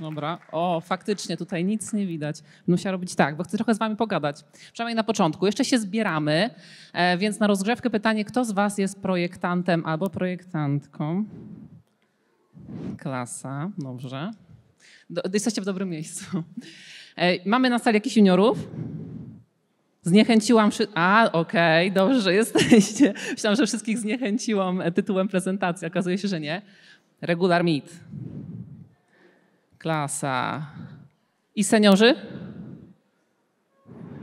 Dobra. O, faktycznie tutaj nic nie widać. Musia robić tak, bo chcę trochę z wami pogadać. Przynajmniej na początku. Jeszcze się zbieramy, e, więc na rozgrzewkę pytanie, kto z was jest projektantem albo projektantką? Klasa, dobrze. Do, jesteście w dobrym miejscu. E, mamy na sali jakichś juniorów? Zniechęciłam. A, okej, okay, dobrze, że jesteście. Myślałam, że wszystkich zniechęciłam tytułem prezentacji. Okazuje się, że nie. Regular Meet. Klasa. I seniorzy?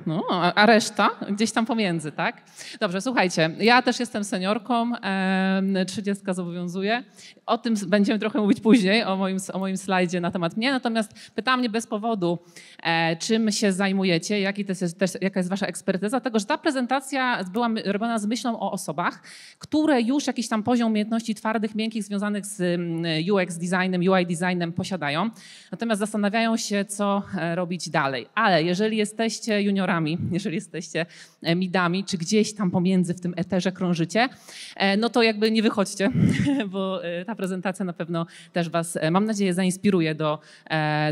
No, a reszta gdzieś tam pomiędzy, tak? Dobrze, słuchajcie, ja też jestem seniorką, 30 zobowiązuje. O tym będziemy trochę mówić później, o moim, o moim slajdzie na temat mnie. Natomiast pyta mnie bez powodu, e, czym się zajmujecie, jaki jest, też, jaka jest wasza ekspertyza, tego, że ta prezentacja była robiona z myślą o osobach, które już jakiś tam poziom umiejętności twardych, miękkich związanych z mm, UX designem, UI designem posiadają. Natomiast zastanawiają się, co e, robić dalej. Ale jeżeli jesteście juniorami, jeżeli jesteście e, midami, czy gdzieś tam pomiędzy w tym eterze krążycie, e, no to jakby nie wychodźcie, bo e, ta prezentacja na pewno też Was, mam nadzieję, zainspiruje do,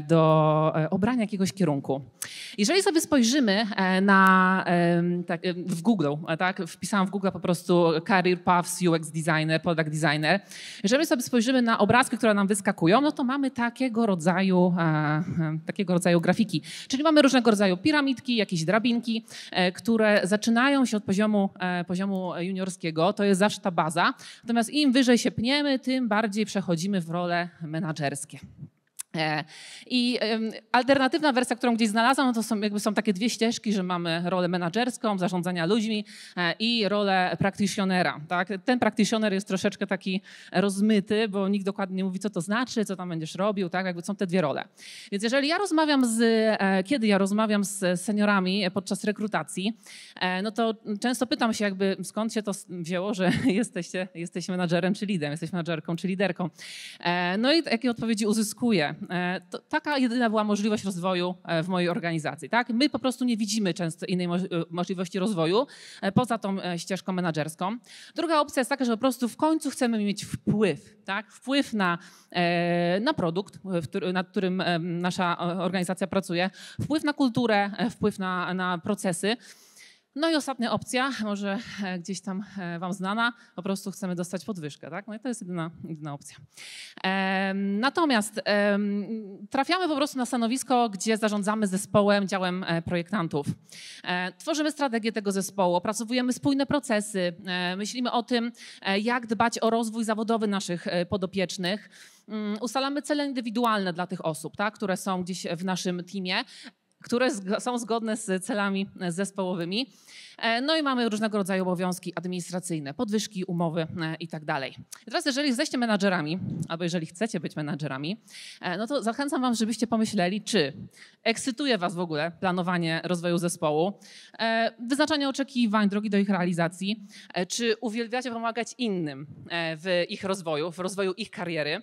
do obrania jakiegoś kierunku. Jeżeli sobie spojrzymy e, na, tak, w Google, e, tak, wpisałam w Google po prostu career paths, UX designer, product designer. Jeżeli sobie spojrzymy na obrazki, które nam wyskakują, no to mamy takiego rodzaju, e, takiego rodzaju grafiki. Czyli mamy różnego rodzaju piramidki, jakieś drabinki, które zaczynają się od poziomu, poziomu juniorskiego, to jest zawsze ta baza. Natomiast im wyżej się pniemy, tym bardziej przechodzimy w role menadżerskie. E, I alternatywna wersja, którą gdzieś znalazłam, no to są, jakby są takie dwie ścieżki, że mamy rolę menadżerską, zarządzania ludźmi e, i rolę practitionera. Tak? Ten practitioner jest troszeczkę taki rozmyty, bo nikt dokładnie nie mówi, co to znaczy, co tam będziesz robił, tak? jakby są te dwie role. Więc jeżeli ja rozmawiam z, e, kiedy ja rozmawiam z seniorami podczas rekrutacji, no to często pytam się jakby, skąd się to wzięło, że jesteście, jesteś menadżerem czy liderem, jesteś menadżerką czy liderką. No i jakie odpowiedzi uzyskuję? E, to taka jedyna była możliwość rozwoju e, w mojej organizacji. Tak? My po prostu nie widzimy często innej e, możliwości rozwoju poza tą ścieżką menedżerską. Druga opcja jest taka, że po prostu w końcu chcemy mieć wpływ, tak? wpływ na, na produkt, nad którym nasza organizacja pracuje, wpływ na kulturę, wpływ na, na procesy. No i ostatnia opcja, może e, gdzieś tam e, Wam znana, po prostu chcemy dostać podwyżkę, tak? No i to jest jedyna, jedyna opcja. Natomiast trafiamy po prostu na stanowisko, gdzie zarządzamy zespołem, działem e, projektantów. Tworzymy strategię tego zespołu, opracowujemy spójne procesy, myślimy o tym, jak dbać o rozwój zawodowy naszych podopiecznych mm, ustalamy cele indywidualne dla tych osób, tak, które są gdzieś w naszym teamie, które są zgodne z celami e, zespołowymi. E, no i mamy różnego rodzaju obowiązki administracyjne, podwyżki, umowy e, i tak dalej. Teraz, jeżeli jesteście menadżerami, albo jeżeli chcecie być menadżerami, e, no to zachęcam Wam, żebyście pomyśleli, czy ekscytuje Was w ogóle planowanie rozwoju zespołu, wyznaczanie oczekiwań, drogi do ich realizacji, czy uwielbiacie pomagać innym w ich rozwoju, w rozwoju ich kariery.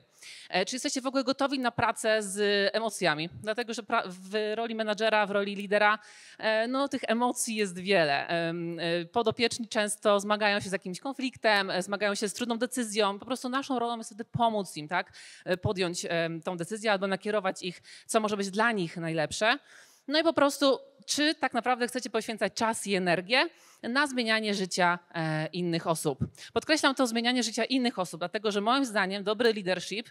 Czy jesteście w ogóle gotowi na pracę z emocjami? Dlatego, że w roli menadżera, w roli lidera, no tych emocji jest wiele. E, podopieczni często zmagają się z jakimś konfliktem, e, zmagają się z trudną decyzją. Po prostu naszą rolą jest wtedy pomóc im, tak? E, podjąć tą decyzję albo nakierować ich, co może być dla nich najlepsze. No i po prostu, czy tak naprawdę chcecie poświęcać czas i energię na zmienianie życia innych osób? Podkreślam to zmienianie życia innych osób, dlatego że moim zdaniem dobry leadership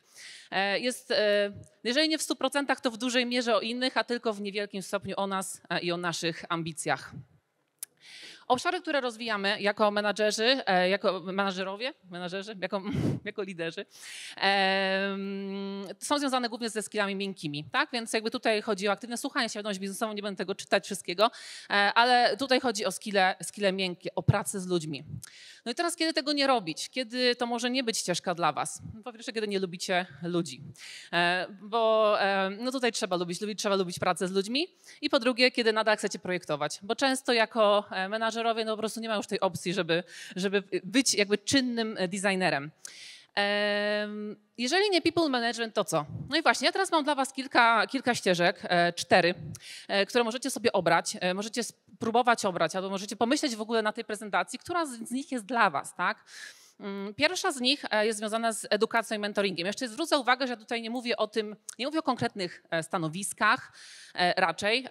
jest, jeżeli nie w 100%, to w dużej mierze o innych, a tylko w niewielkim stopniu o nas i o naszych ambicjach. Obszary, które rozwijamy jako menadżerzy, e, jako menadżerowie, menadżerzy, jako, jako liderzy, są związane głównie ze skillami miękkimi, tak? Więc jakby tutaj chodzi o aktywne słuchanie, świadomość biznesową, nie będę tego czytać wszystkiego, e, ale tutaj chodzi o skille, skille miękkie, o pracę z ludźmi. No i teraz, kiedy tego nie robić? Kiedy to może nie być ścieżka dla was? No, po pierwsze, kiedy nie lubicie ludzi, e, bo no tutaj trzeba lubić, lubić, trzeba lubić pracę z ludźmi i po drugie, kiedy nadal chcecie projektować, bo często jako menadżer menadżerowie no po prostu nie mają już tej opcji, żeby, żeby być jakby czynnym e, designerem. Jeżeli nie people management, to co? No i właśnie, ja teraz mam dla Was kilka, kilka ścieżek, e, cztery, e, które możecie sobie obrać, możecie spróbować obrać, albo możecie pomyśleć w ogóle na tej prezentacji, która z nich jest dla Was, tak? Mm, pierwsza z nich e, jest związana z edukacją i mentoringiem. Jeszcze zwrócę uwagę, że tutaj nie mówię o tym, nie mówię o konkretnych e, stanowiskach e, raczej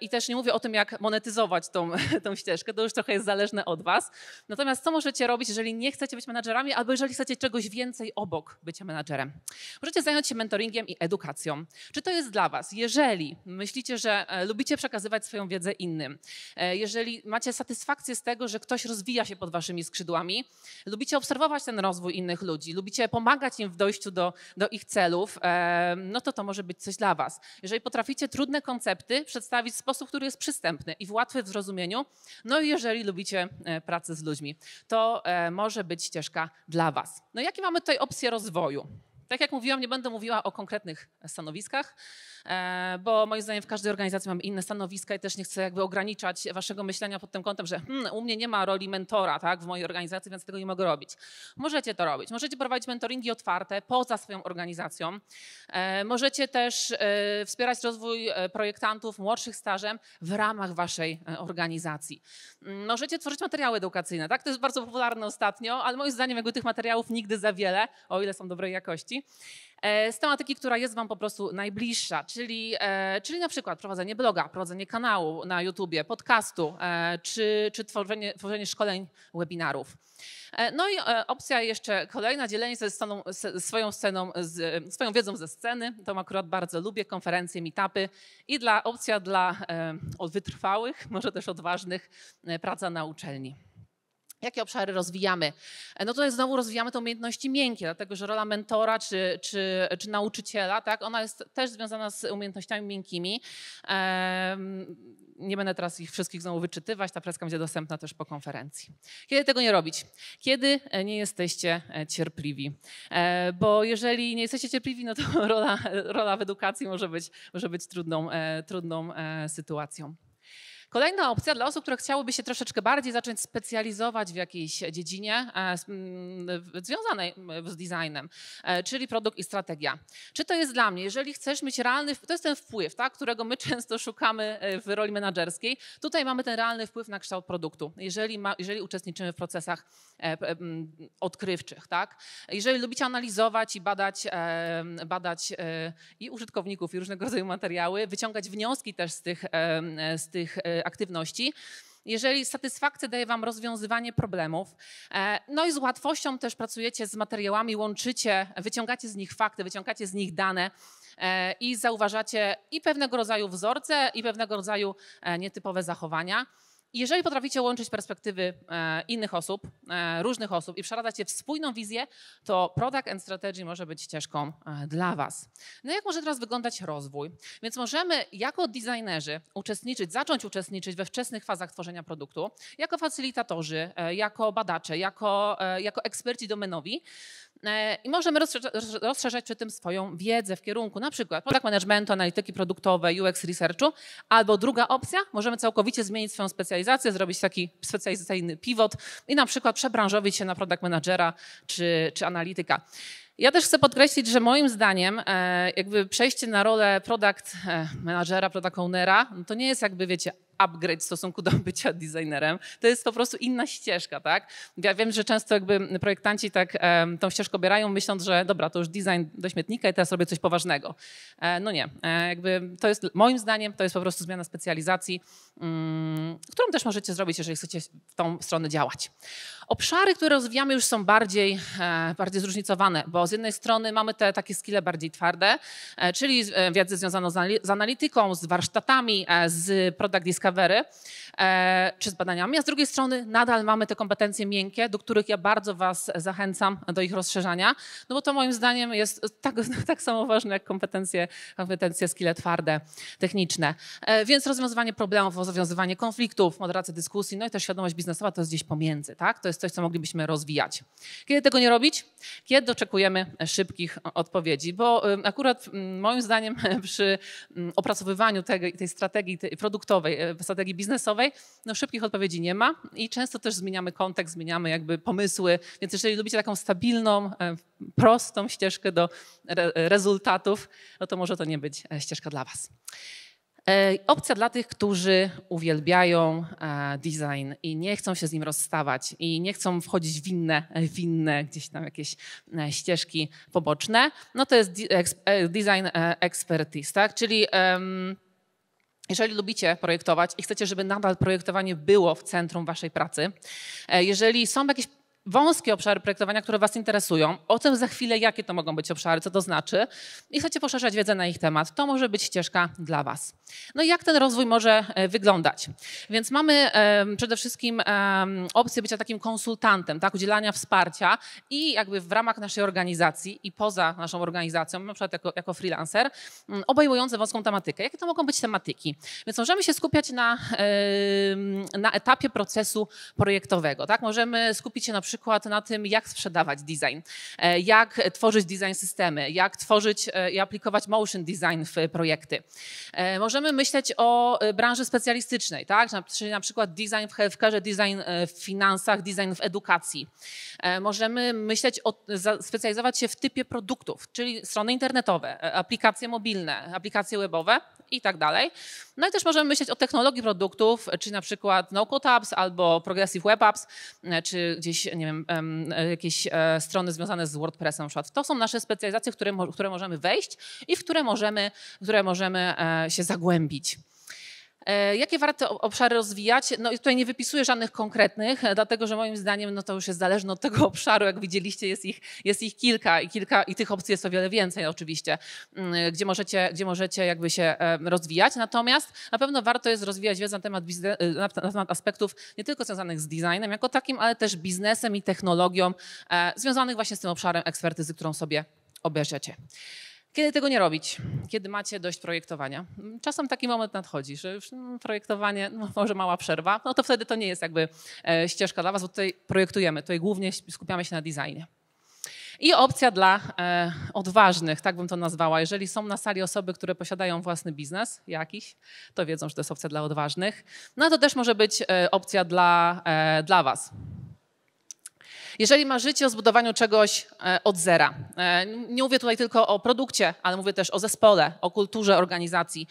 i też nie mówię o tym, jak monetyzować tą, tą ścieżkę. To już trochę jest zależne od Was. Natomiast co możecie robić, jeżeli nie chcecie być menadżerami albo jeżeli chcecie czegoś więcej obok bycia menadżerem? Możecie zająć się mentoringiem i edukacją. Czy to jest dla Was? Jeżeli myślicie, że lubicie przekazywać swoją wiedzę innym, jeżeli macie satysfakcję z tego, że ktoś rozwija się pod Waszymi skrzydłami, lubicie obserwować obserwować ten rozwój innych ludzi, lubicie pomagać im w dojściu do, do ich celów, no to to może być coś dla Was. Jeżeli potraficie trudne koncepty przedstawić w sposób, który jest przystępny i w łatwy w zrozumieniu, no i jeżeli lubicie e, pracę z ludźmi, to e, może być ścieżka dla Was. No jakie mamy tutaj opcje rozwoju? Tak jak mówiłam, nie będę mówiła o konkretnych stanowiskach, e, bo moim zdaniem w każdej organizacji mam inne stanowiska i też nie chcę jakby ograniczać waszego myślenia pod tym kątem, że hmm, u mnie nie ma roli mentora tak, w mojej organizacji, więc tego nie mogę robić. Możecie to robić. Możecie prowadzić mentoringi otwarte poza swoją organizacją. E, możecie też e, wspierać rozwój projektantów młodszych stażem w ramach waszej organizacji. Mm, możecie tworzyć materiały edukacyjne. Tak? To jest bardzo popularne ostatnio, ale moim zdaniem jakby tych materiałów nigdy za wiele, o ile są dobrej jakości. E, z tematyki, która jest Wam po prostu najbliższa, czyli, e, czyli na przykład prowadzenie bloga, prowadzenie kanału na YouTubie, podcastu, e, czy, czy tworzenie, tworzenie szkoleń, webinarów. No i opcja jeszcze kolejna, dzielenie się sceną, swoją, sceną, z, swoją wiedzą ze sceny. To akurat bardzo lubię, konferencje, meetupy i dla, opcja dla wytrwałych, może też odważnych, praca na uczelni. Jakie obszary rozwijamy? E, no tutaj znowu rozwijamy te umiejętności miękkie, dlatego że rola mentora czy, czy, czy nauczyciela, tak, ona jest też związana z umiejętnościami miękkimi. Ehm, nie będę teraz ich wszystkich znowu wyczytywać, ta freska będzie dostępna też po konferencji. Kiedy tego nie robić? Kiedy e, nie jesteście e, cierpliwi? Bo jeżeli nie jesteście cierpliwi, no to rola, rola w edukacji może być, może być trudną, trudną sytuacją. Kolejna opcja dla osób, które chciałyby się troszeczkę bardziej zacząć specjalizować w jakiejś dziedzinie e, mm, związanej z designem, e, czyli produkt i strategia. Czy to jest dla mnie, jeżeli chcesz mieć realny, to jest ten wpływ, tak, którego my często szukamy e, w roli menedżerskiej. Tutaj mamy ten realny wpływ na kształt produktu, jeżeli, ma, jeżeli uczestniczymy w procesach odkrywczych. Tak? Jeżeli lubicie analizować i badać, badać i użytkowników, i różnego rodzaju materiały, wyciągać wnioski też z tych, z tych aktywności jeżeli satysfakcja daje Wam rozwiązywanie problemów, e, no i z łatwością też pracujecie z materiałami, łączycie, wyciągacie z nich fakty, wyciągacie z nich dane e, i zauważacie i pewnego rodzaju wzorce, i pewnego rodzaju e, nietypowe zachowania. Jeżeli potraficie łączyć perspektywy e, innych osób, e, różnych osób i przeradzać je w spójną wizję, to product and strategy może być ścieżką e, dla Was. No jak może teraz wyglądać rozwój? Więc możemy jako designerzy uczestniczyć, zacząć uczestniczyć we wczesnych fazach tworzenia produktu, jako facylitatorzy, jako badacze, jako, jako eksperci domenowi. E, I możemy rozszerzać przy tym swoją wiedzę w kierunku na przykład product managementu, analityki produktowej, UX researchu, albo druga opcja, możemy całkowicie zmienić swoją specjalizację, zrobić taki specjalizacyjny pivot i na przykład przebranżowić się na product managera czy, czy analityka. Ja też chcę podkreślić, że moim zdaniem e, jakby przejście na rolę product e, managera, product ownera, no to nie jest jakby, wiecie, upgrade w stosunku do bycia designerem. To jest po prostu inna ścieżka, tak? Ja wiem, że często jakby projektanci tak tą ścieżkę obierają, myśląc, że dobra, to już design do śmietnika i teraz robię coś poważnego. E, no nie, e, jakby to jest, moim zdaniem, to jest po prostu zmiana specjalizacji, mm, którą też możecie zrobić, jeżeli chcecie w tą stronę działać. Obszary, które rozwijamy już są bardziej, e, bardziej zróżnicowane, bo z jednej strony mamy te takie skille bardziej twarde, e, czyli e, wiedzę związaną z, anali z analityką, z warsztatami, e, z product discovery, Discovery e, czy z badaniami, a z drugiej strony nadal mamy te kompetencje miękkie, do których ja bardzo Was zachęcam do ich rozszerzania, no bo to moim zdaniem jest tak, tak samo ważne jak kompetencje, kompetencje skille twarde, techniczne. E, więc rozwiązywanie problemów, rozwiązywanie konfliktów, moderacja dyskusji, no i też świadomość biznesowa to jest gdzieś pomiędzy, tak? To jest coś, co moglibyśmy rozwijać. Kiedy tego nie robić? Kiedy oczekujemy szybkich odpowiedzi, bo akurat moim zdaniem przy opracowywaniu tej, tej strategii produktowej e, w strategii biznesowej, no szybkich odpowiedzi nie ma i często też zmieniamy kontekst, zmieniamy jakby pomysły, więc jeżeli lubicie taką stabilną, e, prostą ścieżkę do re rezultatów, no to może to nie być e, ścieżka dla Was. E, opcja dla tych, którzy uwielbiają design i nie chcą się z nim rozstawać i nie chcą wchodzić w inne, w inne gdzieś tam jakieś ścieżki poboczne, no to jest design expertise, tak? czyli... Um, jeżeli lubicie projektować i chcecie, żeby nadal projektowanie było w centrum waszej pracy, e, jeżeli są jakieś wąskie obszary projektowania, które Was interesują, o za chwilę, jakie to mogą być obszary, co to znaczy i chcecie poszerzać wiedzę na ich temat, to może być ścieżka dla Was. No i jak ten rozwój może e, wyglądać? Więc mamy przede wszystkim opcję bycia takim konsultantem, tak, udzielania wsparcia i jakby w ramach naszej organizacji i poza naszą organizacją, na przykład jako, jako freelancer, mm, obejmujące wąską tematykę. Jakie to mogą być tematyki? Więc możemy się skupiać na, na etapie procesu projektowego, tak? Możemy skupić się na przykład przykład na tym, jak sprzedawać design, e, jak tworzyć design systemy, jak tworzyć e, i aplikować motion design w projekty. E, możemy myśleć o branży specjalistycznej, tak? czyli na przykład design w healthcare, design w finansach, design w edukacji. Możemy myśleć o, specjalizować się w typie produktów, czyli strony internetowe, aplikacje mobilne, aplikacje webowe i tak dalej. No i też możemy myśleć o technologii produktów, czy na przykład no-code apps albo progressive web apps, e, czy gdzieś, nie wiem, e, jakieś e, strony związane z WordPressem na przykład. To są nasze specjalizacje, w które, w które możemy wejść i w które możemy, w które możemy się zagłębić. E, jakie warto obszary rozwijać? No i tutaj nie wypisuję żadnych konkretnych, e, dlatego że moim zdaniem no to już jest zależne od tego obszaru. Jak widzieliście, jest ich, jest ich kilka i kilka i tych opcji jest o wiele więcej oczywiście, mm, e, gdzie możecie, gdzie możecie jakby się rozwijać. Natomiast na pewno warto jest rozwijać wiedzę na temat, na temat aspektów nie tylko związanych z designem jako takim, ale też biznesem i technologią związanych właśnie z tym obszarem ekspertyzy, którą sobie obejrzecie. Kiedy tego nie robić? Kiedy macie dość projektowania? Czasem taki moment nadchodzi, że mm, projektowanie, no może mała przerwa, no to wtedy to nie jest jakby e, ścieżka dla Was, bo tutaj projektujemy, tutaj głównie skupiamy się na designie. I opcja dla e, odważnych, tak bym to nazwała. Jeżeli są na sali osoby, które posiadają własny biznes jakiś, to wiedzą, że to jest opcja dla odważnych. No to też może być e, opcja dla, dla Was. Jeżeli marzycie o zbudowaniu czegoś e, od zera, e, nie mówię tutaj tylko o produkcie, ale mówię też o zespole, o kulturze organizacji,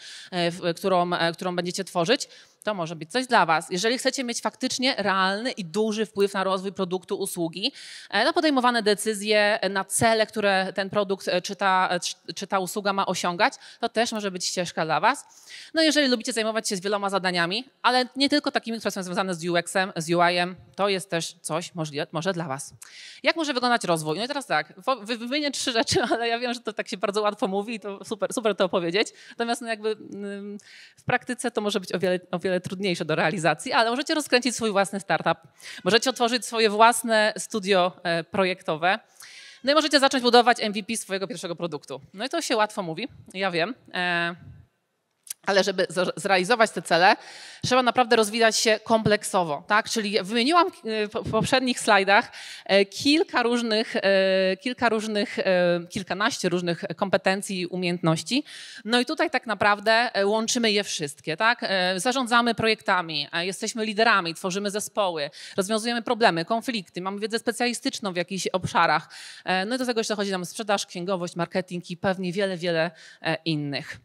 e, którą, którą będziecie tworzyć, to może być coś dla Was. Jeżeli chcecie mieć faktycznie realny i duży wpływ na rozwój produktu, usługi, na e, podejmowane decyzje, na cele, które ten produkt e, czy ta, e, czy ta usługa ma osiągać, to też może być ścieżka dla Was. No jeżeli lubicie zajmować się z wieloma zadaniami, ale nie tylko takimi, które są związane z UX-em, z UI-em, to jest też coś możliwe, może dla Was. Jak może wyglądać rozwój? No i teraz tak, wymienię trzy rzeczy, ale ja wiem, że to tak się bardzo łatwo mówi i to super, super to opowiedzieć. Natomiast no jakby mm, w praktyce to może być o wiele, o wiele wiele trudniejsze do realizacji, ale możecie rozkręcić swój własny startup, możecie otworzyć swoje własne studio e, projektowe. No i możecie zacząć budować MVP swojego pierwszego produktu. No i to się łatwo mówi, ja wiem. E, ale żeby zrealizować te cele, trzeba naprawdę rozwijać się kompleksowo, tak? Czyli wymieniłam e, w poprzednich slajdach e, kilka różnych, e, kilka różnych, kilkanaście różnych kompetencji i umiejętności. No i tutaj tak naprawdę łączymy je wszystkie, tak? Zarządzamy projektami, jesteśmy liderami, tworzymy zespoły, rozwiązujemy problemy, konflikty, mamy wiedzę specjalistyczną w jakichś obszarach. No i do tego jeszcze chodzi nam sprzedaż, księgowość, marketing i pewnie wiele, wiele innych.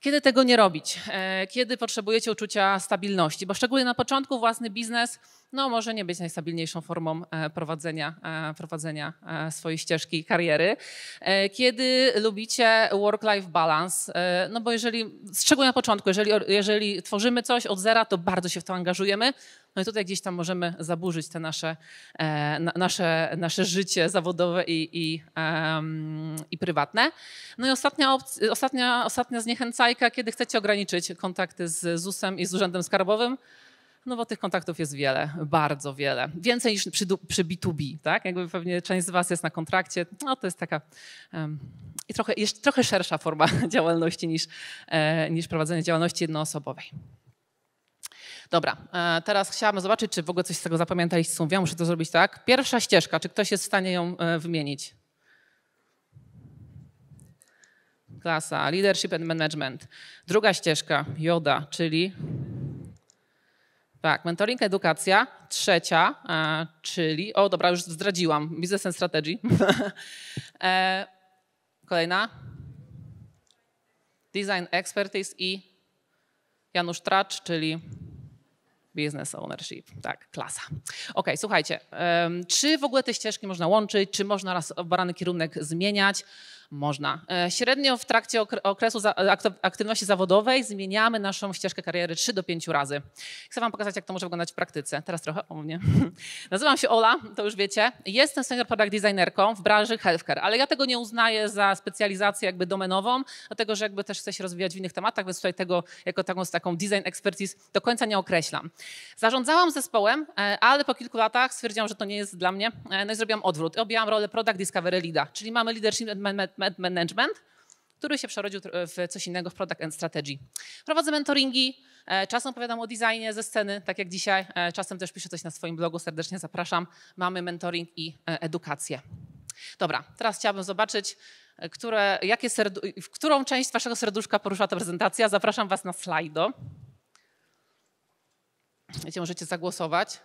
Kiedy tego nie robić? E, kiedy potrzebujecie uczucia stabilności? Bo szczególnie na początku własny biznes no może nie być najstabilniejszą formą e, prowadzenia, e, prowadzenia e, swojej ścieżki kariery. Kiedy lubicie work-life balance, no bo jeżeli, szczególnie na początku, jeżeli, jeżeli tworzymy coś od zera, to bardzo się w to angażujemy, no i tutaj gdzieś tam możemy zaburzyć te nasze, nasze, nasze życie zawodowe i, i, i prywatne. No i ostatnia, opcja, ostatnia, ostatnia zniechęcajka, kiedy chcecie ograniczyć kontakty z ZUS-em i z Urzędem Skarbowym, no bo tych kontaktów jest wiele, bardzo wiele. Więcej niż przy, przy B2B, tak? Jakby pewnie część z Was jest na kontrakcie, no to jest taka um, i trochę, trochę szersza forma działalności niż, e, niż prowadzenie działalności jednoosobowej. Dobra, e, teraz chciałabym zobaczyć, czy w ogóle coś z tego zapamiętaliście. Ja muszę to zrobić tak. Pierwsza ścieżka, czy ktoś jest w stanie ją e, wymienić? Klasa, leadership and management. Druga ścieżka, joda, czyli tak, mentoring, edukacja. Trzecia, e, czyli. O, dobra, już zdradziłam. Business and strategy. E, kolejna. Design expertise i Janusz Tracz, czyli Business ownership, tak, klasa. Ok, słuchajcie, czy w ogóle te ścieżki można łączyć, czy można raz obrany kierunek zmieniać? Można. E, średnio w trakcie okresu aktywności zawodowej zmieniamy naszą ścieżkę kariery 3 do 5 razy. Chcę Wam pokazać, jak to może wyglądać w praktyce. Teraz trochę o mnie. Nazywam się Ola, to już wiecie. Jestem senior product designerką w branży healthcare, ale ja tego nie uznaję za specjalizację jakby domenową, dlatego że jakby też chcę się rozwijać w innych tematach, więc tutaj tego jako taką, taką design expertise do końca nie określam. Zarządzałam zespołem, e, ale po kilku latach stwierdziłam, że to nie jest dla mnie, e, no i zrobiłam odwrót. Objęłam rolę product discovery leada, czyli mamy leadership management, który się przerodził w coś innego, w product and strategy. Prowadzę mentoringi, e, czasem opowiadam o designie ze sceny, tak jak dzisiaj, e, czasem też piszę coś na swoim blogu, serdecznie zapraszam. Mamy mentoring i e, edukację. Dobra, teraz chciałabym zobaczyć, które, jakie serdu, w którą część waszego serduszka porusza ta prezentacja. Zapraszam was na slajdo. Wiecie, możecie zagłosować.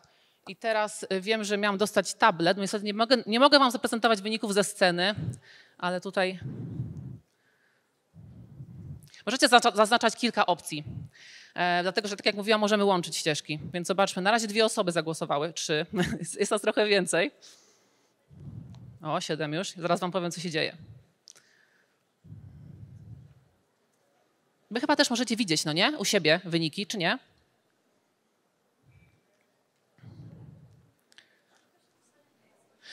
I teraz wiem, że miałam dostać tablet, niestety nie mogę, nie mogę wam zaprezentować wyników ze sceny, ale tutaj możecie zaznaczać kilka opcji. E, dlatego, że tak jak mówiłam, możemy łączyć ścieżki. Więc zobaczmy, na razie dwie osoby zagłosowały, trzy. Jest nas trochę więcej. O, siedem już. Zaraz wam powiem, co się dzieje. Wy chyba też możecie widzieć, no nie? U siebie wyniki, czy nie?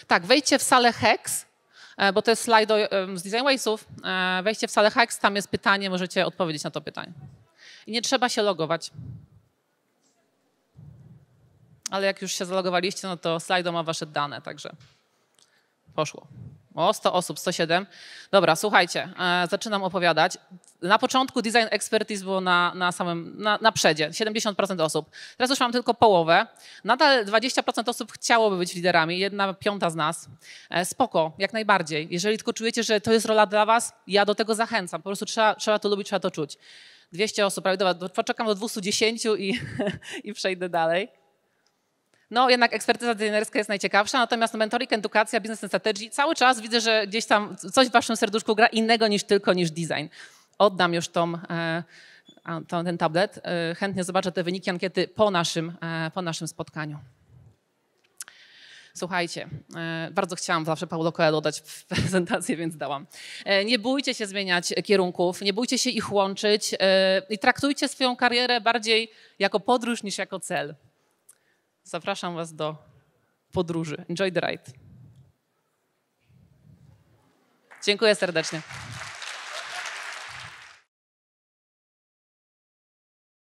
Tak, wejdźcie w salę HEX E, bo to jest slajd z Design Waysów. E, Wejście w salę Hacks, tam jest pytanie, możecie odpowiedzieć na to pytanie. I nie trzeba się logować. Ale jak już się zalogowaliście, no to slajdo ma wasze dane, także poszło. O, 100 osób, 107. Dobra, słuchajcie, e, zaczynam opowiadać. Na początku design expertise było na, na samym, na, na przedzie, 70% osób. Teraz już mam tylko połowę. Nadal 20% osób chciałoby być liderami, jedna piąta z nas. E, spoko, jak najbardziej. Jeżeli tylko czujecie, że to jest rola dla was, ja do tego zachęcam. Po prostu trzeba, trzeba to lubić, trzeba to czuć. 200 osób, prawie dobra, poczekam do 210 i, i przejdę dalej. No, jednak ekspertyza designerska jest najciekawsza, natomiast mentoring, edukacja, business strategy cały czas widzę, że gdzieś tam coś w waszym serduszku gra innego niż tylko niż design oddam już tą, e, ten tablet. E, chętnie zobaczę te wyniki ankiety po naszym, e, po naszym spotkaniu. Słuchajcie, bardzo chciałam zawsze Paulo Coelho dodać w prezentację, więc dałam. Nie bójcie się zmieniać kierunków, nie bójcie się ich łączyć i traktujcie swoją karierę bardziej jako podróż niż jako cel. Zapraszam Was do podróży. Enjoy the ride. Dziękuję serdecznie.